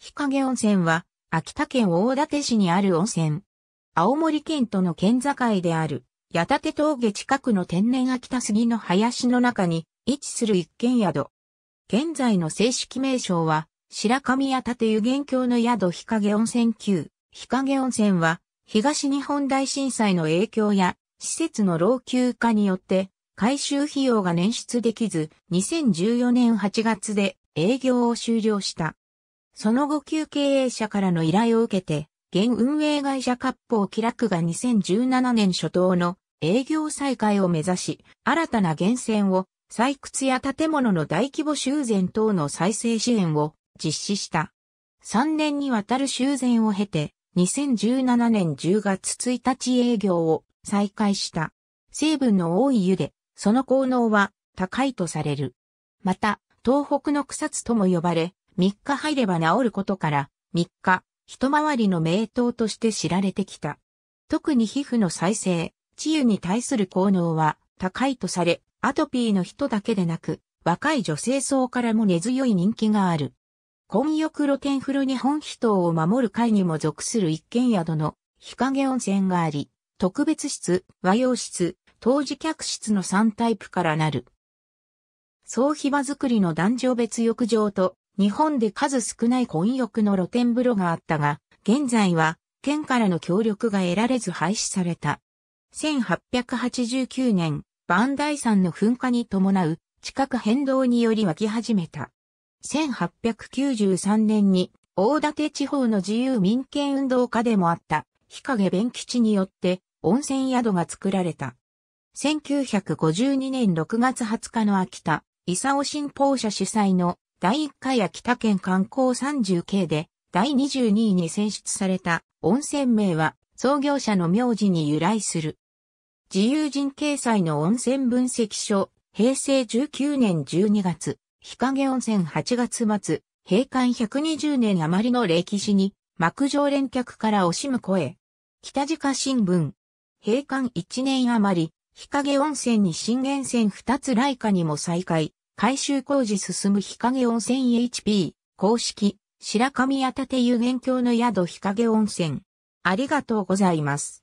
日陰温泉は、秋田県大館市にある温泉。青森県との県境である、八立峠近くの天然秋田杉の林の中に位置する一軒宿。現在の正式名称は、白神八立湯元郷の宿日陰温泉級。日陰温泉は、東日本大震災の影響や、施設の老朽化によって、改修費用が捻出できず、2014年8月で営業を終了した。その後旧経営者からの依頼を受けて、現運営会社割烹気楽が2017年初頭の営業再開を目指し、新たな源泉を採掘や建物の大規模修繕等の再生支援を実施した。3年にわたる修繕を経て、2017年10月1日営業を再開した。成分の多い湯で、その効能は高いとされる。また、東北の草津とも呼ばれ、3日入れば治ることから、3日、一回りの名刀として知られてきた。特に皮膚の再生、治癒に対する効能は高いとされ、アトピーの人だけでなく、若い女性層からも根強い人気がある。混浴露天風呂日本人を守る会にも属する一軒宿の日陰温泉があり、特別室、和洋室、当時客室の3タイプからなる。総ひば作りの男女別浴場と日本で数少ない混浴の露天風呂があったが、現在は県からの協力が得られず廃止された。1889年、万梯山の噴火に伴う地殻変動により湧き始めた。1893年に大館地方の自由民権運動家でもあった日陰弁吉によって温泉宿が作られた。1952年6月20日の秋田、伊佐尾新報社主催の第1回秋田県観光 30K で第22位に選出された温泉名は創業者の名字に由来する。自由人掲載の温泉分析書、平成19年12月、日陰温泉8月末、閉館120年余りの歴史に、幕上連客から惜しむ声。北鹿新聞。閉館1年余り、日陰温泉に新源泉2つ来下にも再開。改修工事進む日陰温泉 HP 公式白神屋建有限郷の宿日陰温泉。ありがとうございます。